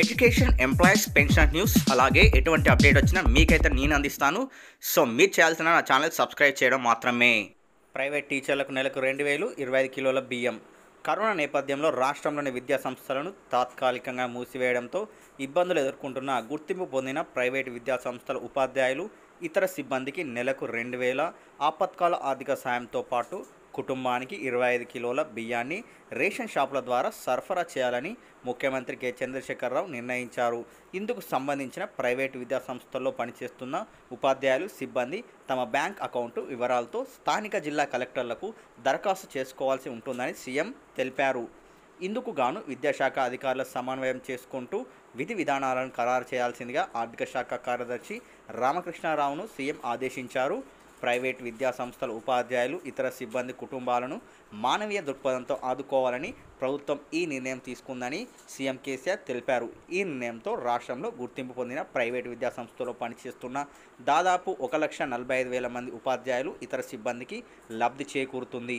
education employees pension news అలాగే ఎటువంటి update వచ్చినా మీకైతే నేను అందిస్తాను సో మీరు చేయాల్సిన నా ఛానల్ సబ్స్క్రైబ్ చేయడం మాత్రమే ప్రైవేట్ టీచర్లకు నెలకు రెండు వేలు ఇరవై ఐదు కిలోల బియ్యం కరోనా నేపథ్యంలో రాష్ట్రంలోని విద్యా సంస్థలను తాత్కాలికంగా మూసివేయడంతో ఇబ్బందులు ఎదుర్కొంటున్న గుర్తింపు పొందిన ప్రైవేటు విద్యా సంస్థల ఉపాధ్యాయులు ఇతర సిబ్బందికి నెలకు రెండు వేల ఆపత్కాల ఆర్థిక సాయంతో పాటు కుటుంబానికి ఇరవై ఐదు కిలోల బియ్యాన్ని రేషన్ షాపుల ద్వారా సరఫరా చేయాలని ముఖ్యమంత్రి కె చంద్రశేఖరరావు నిర్ణయించారు ఇందుకు సంబంధించిన ప్రైవేటు విద్యా సంస్థల్లో పనిచేస్తున్న ఉపాధ్యాయులు సిబ్బంది తమ బ్యాంక్ అకౌంటు వివరాలతో స్థానిక జిల్లా కలెక్టర్లకు దరఖాస్తు చేసుకోవాల్సి ఉంటుందని సీఎం తెలిపారు ఇందుకు గాను విద్యాశాఖ అధికారుల సమన్వయం చేసుకుంటూ విధి విధానాలను ఖరారు చేయాల్సిందిగా ఆర్థిక శాఖ కార్యదర్శి రామకృష్ణారావును సీఎం ఆదేశించారు ప్రైవేట్ విద్యా సంస్థల ఉపాధ్యాయులు ఇతర సిబ్బంది కుటుంబాలను మానవీయ దృక్పథంతో ఆదుకోవాలని ప్రభుత్వం ఈ నిర్ణయం తీసుకుందని సీఎం కేసీఆర్ తెలిపారు ఈ నిర్ణయంతో రాష్ట్రంలో గుర్తింపు పొందిన ప్రైవేటు సంస్థలో పనిచేస్తున్న దాదాపు ఒక లక్ష నలభై ఐదు వేల మంది ఉపాధ్యాయులు ఇతర సిబ్బందికి లబ్ధి చేకూరుతుంది